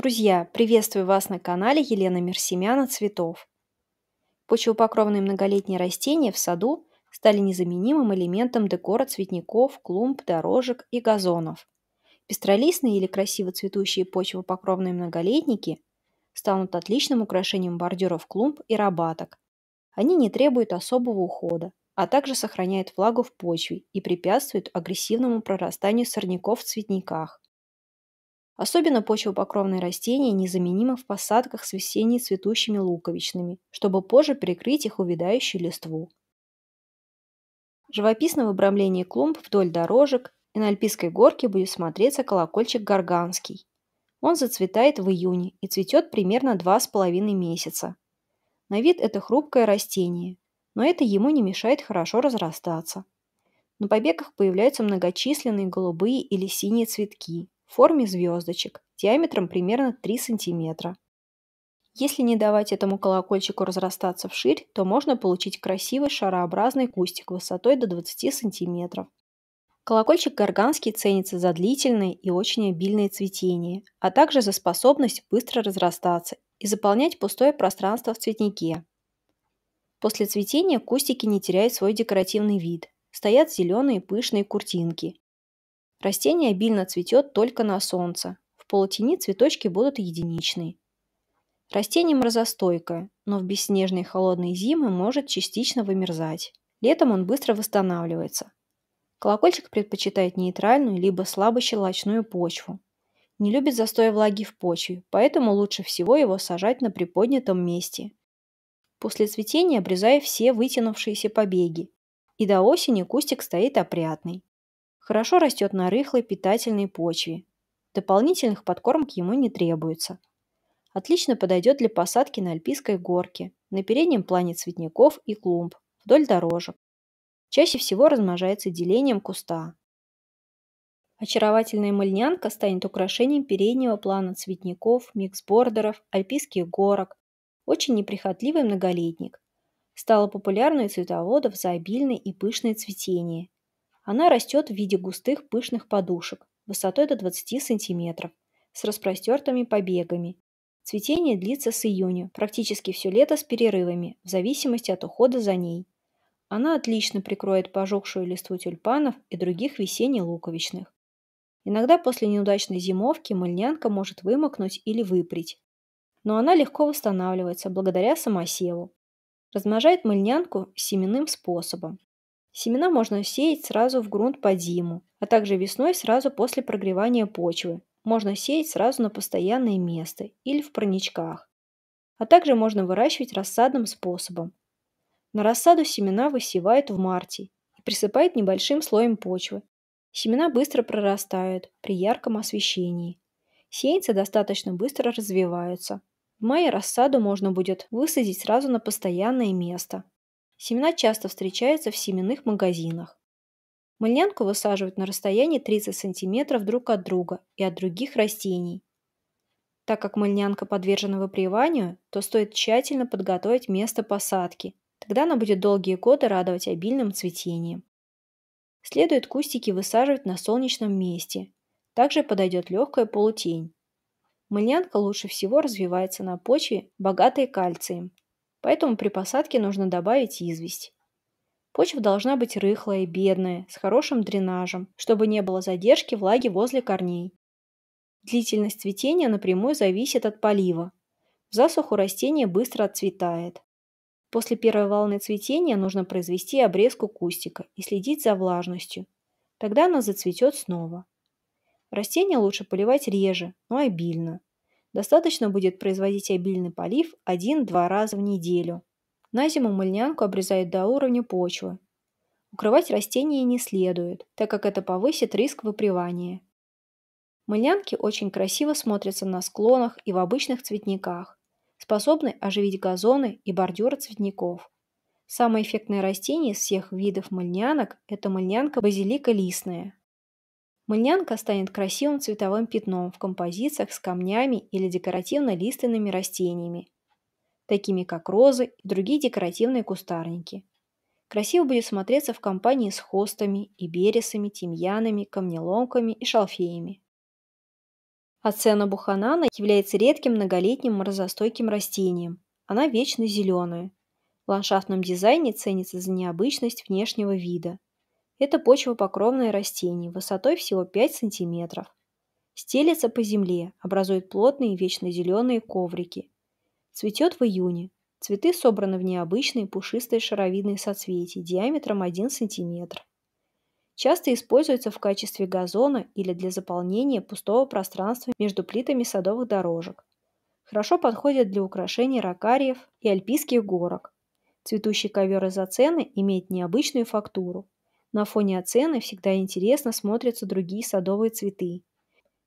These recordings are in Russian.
Друзья, приветствую вас на канале Елена Мерсемяна Цветов. Почвопокровные многолетние растения в саду стали незаменимым элементом декора цветников, клумб, дорожек и газонов. Пестролистные или красиво цветущие почвопокровные многолетники станут отличным украшением бордюров клумб и рабаток. Они не требуют особого ухода, а также сохраняют влагу в почве и препятствуют агрессивному прорастанию сорняков в цветниках. Особенно почвопокровные растения незаменимы в посадках с весенне цветущими луковичными, чтобы позже прикрыть их увядающую листву. Живописно в обрамлении клумб вдоль дорожек и на Альпийской горке будет смотреться колокольчик Горганский. Он зацветает в июне и цветет примерно два с половиной месяца. На вид это хрупкое растение, но это ему не мешает хорошо разрастаться. На побегах появляются многочисленные голубые или синие цветки, в форме звездочек, диаметром примерно 3 см. Если не давать этому колокольчику разрастаться вширь, то можно получить красивый шарообразный кустик высотой до 20 см. Колокольчик горганский ценится за длительное и очень обильное цветение, а также за способность быстро разрастаться и заполнять пустое пространство в цветнике. После цветения кустики не теряют свой декоративный вид, стоят зеленые пышные куртинки, Растение обильно цветет только на солнце. В полутени цветочки будут единичные. Растение морозостойкое, но в бесснежные холодные зимы может частично вымерзать. Летом он быстро восстанавливается. Колокольчик предпочитает нейтральную либо слабо-щелочную почву. Не любит застоя влаги в почве, поэтому лучше всего его сажать на приподнятом месте. После цветения обрезая все вытянувшиеся побеги, и до осени кустик стоит опрятный. Хорошо растет на рыхлой питательной почве. Дополнительных подкормок ему не требуется. Отлично подойдет для посадки на Альпийской горке, на переднем плане цветников и клумб, вдоль дорожек. Чаще всего размножается делением куста. Очаровательная мальнянка станет украшением переднего плана цветников, миксбордеров, альпийских горок. Очень неприхотливый многолетник. Стала популярной у цветоводов за обильное и пышное цветение. Она растет в виде густых пышных подушек высотой до 20 сантиметров, с распростертыми побегами. Цветение длится с июня, практически все лето с перерывами, в зависимости от ухода за ней. Она отлично прикроет пожухшую листву тюльпанов и других весенне-луковичных. Иногда после неудачной зимовки мальнянка может вымокнуть или выприть. Но она легко восстанавливается благодаря самосеву. Размножает мальнянку семенным способом, Семена можно сеять сразу в грунт по зиму, а также весной сразу после прогревания почвы. Можно сеять сразу на постоянное место или в парничках. А также можно выращивать рассадным способом. На рассаду семена высевают в марте и присыпают небольшим слоем почвы. Семена быстро прорастают при ярком освещении. Сеянцы достаточно быстро развиваются. В мае рассаду можно будет высадить сразу на постоянное место. Семена часто встречаются в семенных магазинах. Мыльнянку высаживают на расстоянии 30 см друг от друга и от других растений. Так как мыльнянка подвержена выприванию, то стоит тщательно подготовить место посадки. Тогда она будет долгие годы радовать обильным цветением. Следует кустики высаживать на солнечном месте. Также подойдет легкая полутень. Мыльнянка лучше всего развивается на почве, богатой кальцием, поэтому при посадке нужно добавить известь. Почва должна быть рыхлая и бедная, с хорошим дренажем, чтобы не было задержки влаги возле корней. Длительность цветения напрямую зависит от полива. В засуху растение быстро отцветает. После первой волны цветения нужно произвести обрезку кустика и следить за влажностью. Тогда она зацветет снова. Растение лучше поливать реже, но обильно. Достаточно будет производить обильный полив один-два раза в неделю. На зиму мыльнянку обрезают до уровня почвы. Укрывать растения не следует, так как это повысит риск выпривания. Мыльнянки очень красиво смотрятся на склонах и в обычных цветниках, способны оживить газоны и бордюры цветников. Самое эффектное растение из всех видов мыльнянок – это мыльнянка базилика листная – Мыльнянка станет красивым цветовым пятном в композициях с камнями или декоративно-лиственными растениями, такими как розы и другие декоративные кустарники. Красиво будет смотреться в компании с хостами и бересами, тимьянами, камнеломками и шалфеями. Ацена буханана является редким многолетним морозостойким растением. Она вечно зеленая. В ландшафтном дизайне ценится за необычность внешнего вида – это почвопокровное растение высотой всего 5 см. Стелется по земле, образует плотные вечно зеленые коврики. Цветет в июне. Цветы собраны в необычные пушистые шаровидные соцветия диаметром 1 см. Часто используется в качестве газона или для заполнения пустого пространства между плитами садовых дорожек. Хорошо подходит для украшения ракариев и альпийских горок. Цветущий ковер из оцены имеет необычную фактуру, на фоне оцены всегда интересно смотрятся другие садовые цветы.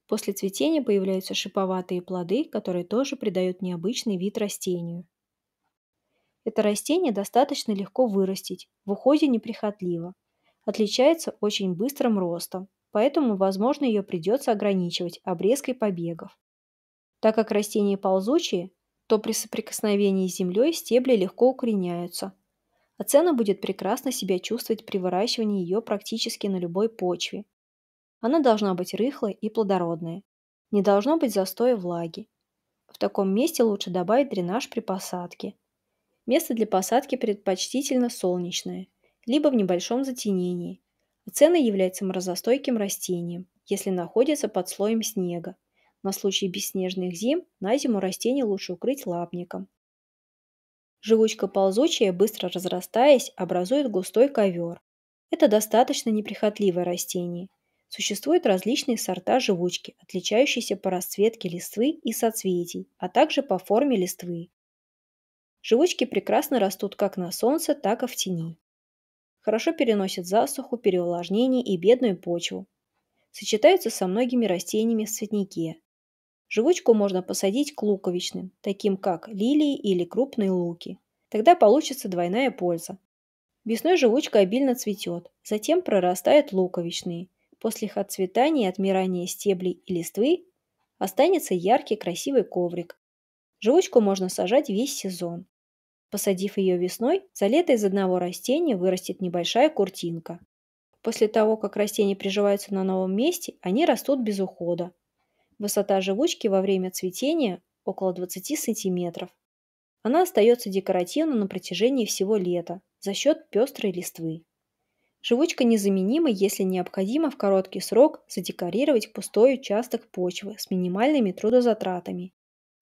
После цветения появляются шиповатые плоды, которые тоже придают необычный вид растению. Это растение достаточно легко вырастить, в уходе неприхотливо. Отличается очень быстрым ростом, поэтому, возможно, ее придется ограничивать обрезкой побегов. Так как растения ползучие, то при соприкосновении с землей стебли легко укореняются – Ацена будет прекрасно себя чувствовать при выращивании ее практически на любой почве. Она должна быть рыхлой и плодородной. Не должно быть застоя влаги. В таком месте лучше добавить дренаж при посадке. Место для посадки предпочтительно солнечное, либо в небольшом затенении. Ацена является морозостойким растением, если находится под слоем снега. На случай бесснежных зим на зиму растение лучше укрыть лапником, Живучка ползучая, быстро разрастаясь, образует густой ковер. Это достаточно неприхотливое растение. Существуют различные сорта живучки, отличающиеся по расцветке листвы и соцветий, а также по форме листвы. Живучки прекрасно растут как на солнце, так и в тени. Хорошо переносят засуху, переувлажнение и бедную почву. Сочетаются со многими растениями в цветнике, Живучку можно посадить к луковичным, таким как лилии или крупные луки. Тогда получится двойная польза. Весной живучка обильно цветет, затем прорастают луковичные. После их отцветания и отмирания стеблей и листвы останется яркий красивый коврик. Живучку можно сажать весь сезон. Посадив ее весной, за лето из одного растения вырастет небольшая куртинка. После того, как растения приживаются на новом месте, они растут без ухода, Высота живучки во время цветения около 20 см. Она остается декоративна на протяжении всего лета за счет пестрой листвы. Живучка незаменима, если необходимо в короткий срок задекорировать пустой участок почвы с минимальными трудозатратами.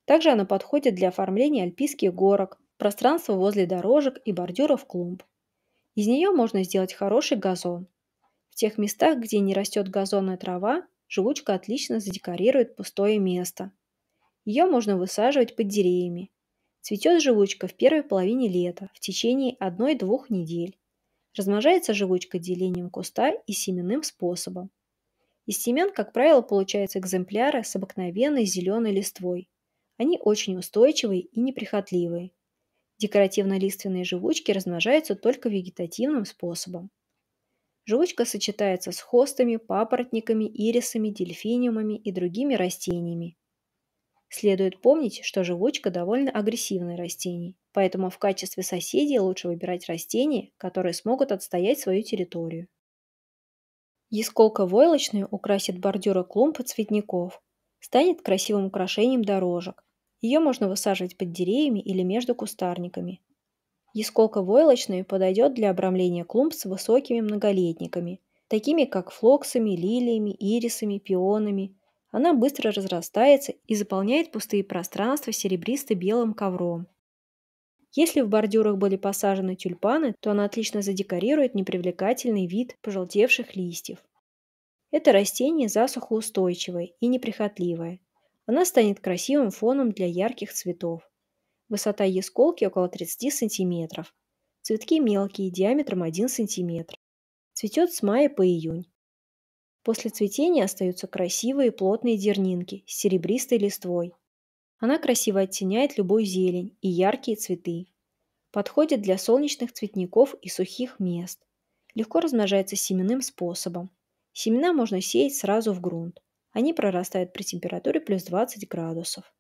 Также она подходит для оформления альпийских горок, пространства возле дорожек и бордюров клумб. Из нее можно сделать хороший газон. В тех местах, где не растет газонная трава, Живучка отлично задекорирует пустое место. Ее можно высаживать под деревьями. Цветет живучка в первой половине лета, в течение одной-двух недель. Размножается живучка делением куста и семенным способом. Из семян, как правило, получаются экземпляры с обыкновенной зеленой листвой. Они очень устойчивые и неприхотливые. Декоративно-лиственные живучки размножаются только вегетативным способом. Жвачка сочетается с хостами, папоротниками, ирисами, дельфиниумами и другими растениями. Следует помнить, что жвачка довольно агрессивное растение, поэтому в качестве соседей лучше выбирать растения, которые смогут отстоять свою территорию. Ясколка войлочная украсит бордюры клумб и цветников, станет красивым украшением дорожек. Ее можно высаживать под деревьями или между кустарниками. Есколка войлочная подойдет для обрамления клумб с высокими многолетниками, такими как флоксами, лилиями, ирисами, пионами. Она быстро разрастается и заполняет пустые пространства серебристо-белым ковром. Если в бордюрах были посажены тюльпаны, то она отлично задекорирует непривлекательный вид пожелтевших листьев. Это растение засухоустойчивое и неприхотливое. Она станет красивым фоном для ярких цветов. Высота ясколки около 30 см. Цветки мелкие, диаметром 1 см. Цветет с мая по июнь. После цветения остаются красивые плотные дернинки с серебристой листвой. Она красиво оттеняет любую зелень и яркие цветы. Подходит для солнечных цветников и сухих мест. Легко размножается семенным способом. Семена можно сеять сразу в грунт. Они прорастают при температуре плюс 20 градусов.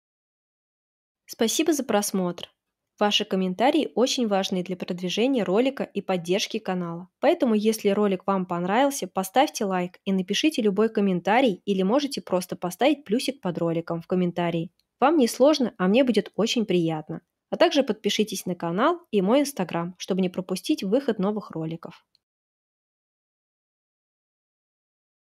Спасибо за просмотр. Ваши комментарии очень важны для продвижения ролика и поддержки канала. Поэтому, если ролик вам понравился, поставьте лайк и напишите любой комментарий или можете просто поставить плюсик под роликом в комментарии. Вам не сложно, а мне будет очень приятно. А также подпишитесь на канал и мой инстаграм, чтобы не пропустить выход новых роликов.